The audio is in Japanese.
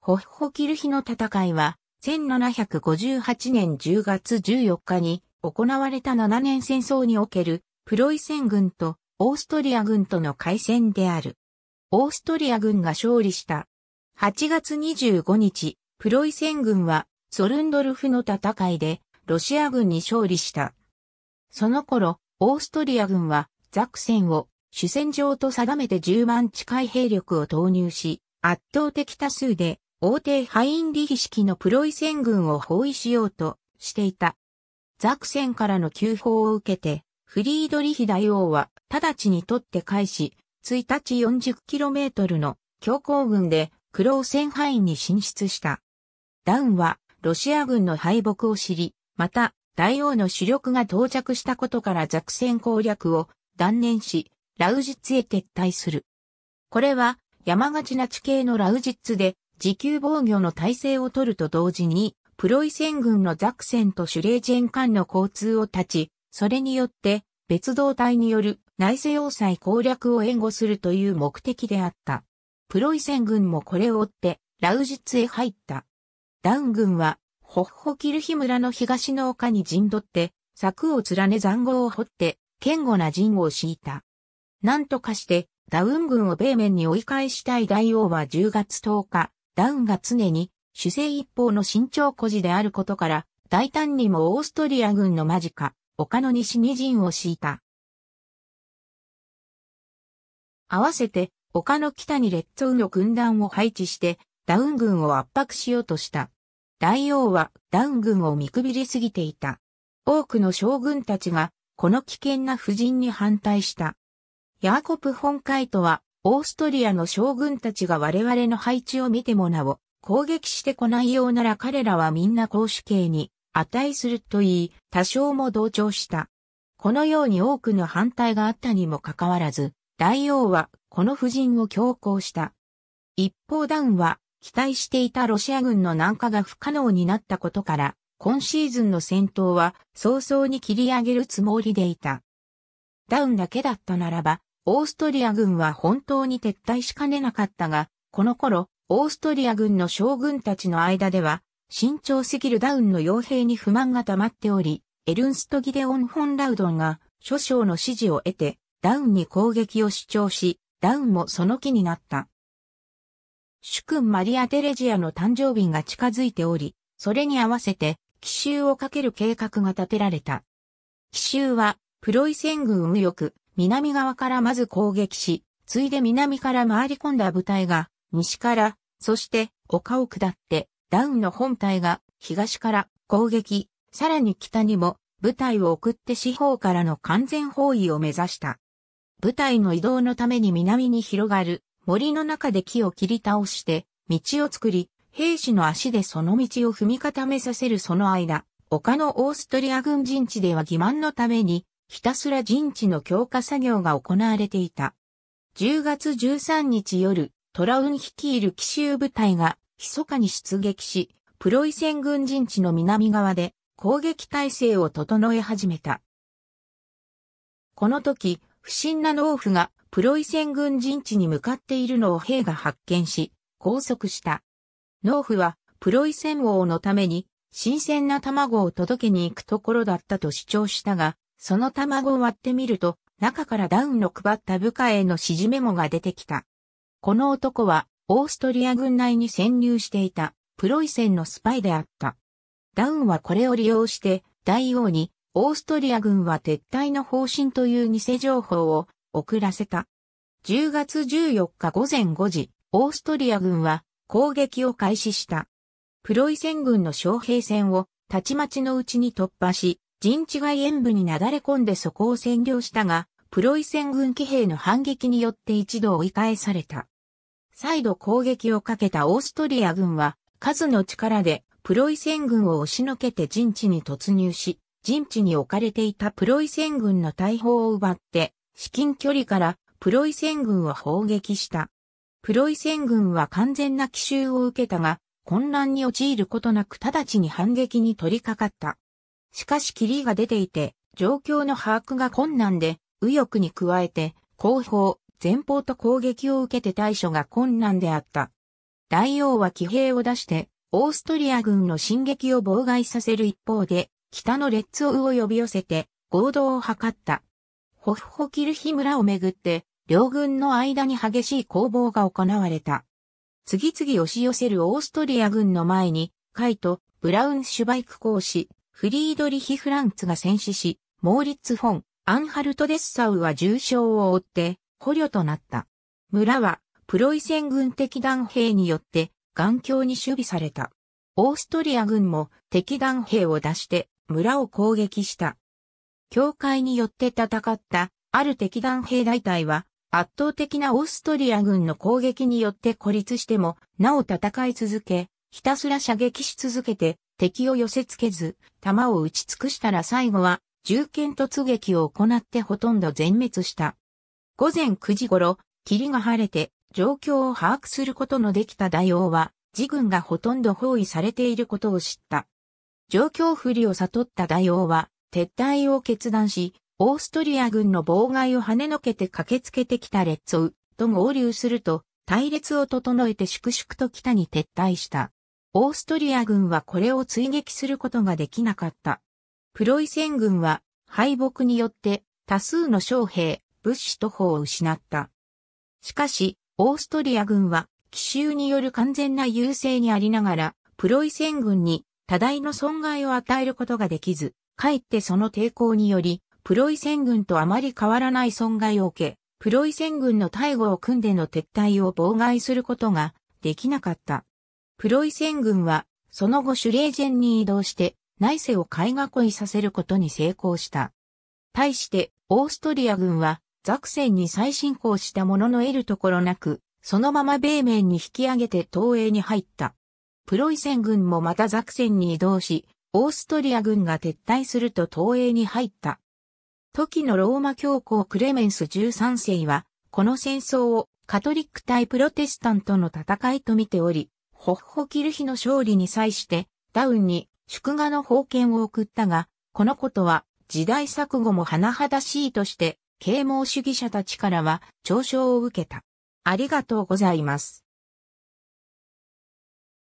ホッホキルヒの戦いは、1758年10月14日に行われた7年戦争におけるプロイセン軍とオーストリア軍との海戦である。オーストリア軍が勝利した。8月25日、プロイセン軍はソルンドルフの戦いでロシア軍に勝利した。その頃、オーストリア軍はザクセンを主戦場と定めて10万近い兵力を投入し、圧倒的多数で王帝ハインリヒ式のプロイセン軍を包囲しようとしていた。ザクセンからの急報を受けて、フリードリヒ大王は直ちに取って返し、1日 40km の強行軍でクローセンハインに進出した。ダウンはロシア軍の敗北を知り、また大王の主力が到着したことからザクセン攻略を断念し、ラウジッツへ撤退する。これは山がちな地形のラウジッツで自給防御の体制を取ると同時に、プロイセン軍のザクセンとシュレージェン間の交通を断ち、それによって別動隊による内政要塞攻略を援護するという目的であった。プロイセン軍もこれを追ってラウジッツへ入った。ダウン軍はホッホキルヒ村の東の丘に陣取って、柵を連ね残壕を掘って、堅固な陣を敷いた。なんとかして、ダウン軍を米面に追い返したい大王は10月10日、ダウンが常に主勢一方の身長孤児であることから、大胆にもオーストリア軍の間近、丘の西に陣を敷いた。合わせて、丘の北に列島の軍団を配置して、ダウン軍を圧迫しようとした。大王はダウン軍を見くびりすぎていた。多くの将軍たちが、この危険な布陣に反対した。ヤーコプ・フォン・カイトは、オーストリアの将軍たちが我々の配置を見てもなお、攻撃してこないようなら彼らはみんな公主刑に値すると言い、多少も同調した。このように多くの反対があったにもかかわらず、大王はこの夫人を強行した。一方ダウンは期待していたロシア軍の南下が不可能になったことから、今シーズンの戦闘は早々に切り上げるつもりでいた。ダウンだけだったならば、オーストリア軍は本当に撤退しかねなかったが、この頃、オーストリア軍の将軍たちの間では、慎重すぎるダウンの傭兵に不満が溜まっており、エルンスト・ギデオン・フォン・ラウドンが、諸将の支持を得て、ダウンに攻撃を主張し、ダウンもその気になった。主君マリア・テレジアの誕生日が近づいており、それに合わせて、奇襲をかける計画が立てられた。奇襲は、プロイセン軍右翼、南側からまず攻撃し、ついで南から回り込んだ部隊が、西から、そして丘を下って、ダウンの本体が東から攻撃、さらに北にも部隊を送って四方からの完全包囲を目指した。部隊の移動のために南に広がる森の中で木を切り倒して道を作り、兵士の足でその道を踏み固めさせるその間、丘のオーストリア軍陣地では欺瞞のためにひたすら陣地の強化作業が行われていた。10月13日夜、トラウン率いる奇襲部隊が密かに出撃し、プロイセン軍陣地の南側で攻撃態勢を整え始めた。この時、不審な農夫がプロイセン軍陣地に向かっているのを兵が発見し、拘束した。農夫はプロイセン王のために新鮮な卵を届けに行くところだったと主張したが、その卵を割ってみると、中からダウンの配った部下への指示メモが出てきた。この男は、オーストリア軍内に潜入していた、プロイセンのスパイであった。ダウンはこれを利用して、大王に、オーストリア軍は撤退の方針という偽情報を送らせた。10月14日午前5時、オーストリア軍は攻撃を開始した。プロイセン軍の将兵戦をたちまちのうちに突破し、陣地外沿部になだれ込んでそこを占領したが、プロイセン軍騎兵の反撃によって一度追い返された。再度攻撃をかけたオーストリア軍は、数の力でプロイセン軍を押しのけて陣地に突入し、陣地に置かれていたプロイセン軍の大砲を奪って、至近距離からプロイセン軍を砲撃した。プロイセン軍は完全な奇襲を受けたが、混乱に陥ることなく直ちに反撃に取り掛かった。しかし霧が出ていて、状況の把握が困難で、右翼に加えて、後方、前方と攻撃を受けて対処が困難であった。大王は騎兵を出して、オーストリア軍の進撃を妨害させる一方で、北のレッツオウを呼び寄せて、合同を図った。ホフホキルヒ村をめぐって、両軍の間に激しい攻防が行われた。次々押し寄せるオーストリア軍の前に、カイト、ブラウンシュバイク公使、フリードリヒ・フランツが戦死し、モーリッツ・フォン、アンハルト・デッサウは重傷を負って捕虜となった。村はプロイセン軍敵団兵によって頑強に守備された。オーストリア軍も敵団兵を出して村を攻撃した。教会によって戦ったある敵団兵大隊は圧倒的なオーストリア軍の攻撃によって孤立しても、なお戦い続け、ひたすら射撃し続けて、敵を寄せ付けず、弾を打ち尽くしたら最後は、銃剣突撃を行ってほとんど全滅した。午前9時頃、霧が晴れて、状況を把握することのできた大王は、自軍がほとんど包囲されていることを知った。状況不利を悟った大王は、撤退を決断し、オーストリア軍の妨害を跳ねのけて駆けつけてきた列ツウと合流すると、隊列を整えて粛々と北に撤退した。オーストリア軍はこれを追撃することができなかった。プロイセン軍は敗北によって多数の将兵、物資徒歩を失った。しかし、オーストリア軍は奇襲による完全な優勢にありながら、プロイセン軍に多大の損害を与えることができず、かえってその抵抗により、プロイセン軍とあまり変わらない損害を受け、プロイセン軍の大護を組んでの撤退を妨害することができなかった。プロイセン軍は、その後シュレージェンに移動して、内世を買い囲いさせることに成功した。対して、オーストリア軍は、ザクセンに再進攻したものの得るところなく、そのまま米面に引き上げて東映に入った。プロイセン軍もまたザクセンに移動し、オーストリア軍が撤退すると東映に入った。時のローマ教皇クレメンス13世は、この戦争をカトリック対プロテスタントの戦いと見ており、ホッホキルヒの勝利に際して、ダウンに祝賀の奉献を送ったが、このことは時代錯誤も甚だしいとして、啓蒙主義者たちからは嘲笑を受けた。ありがとうございます。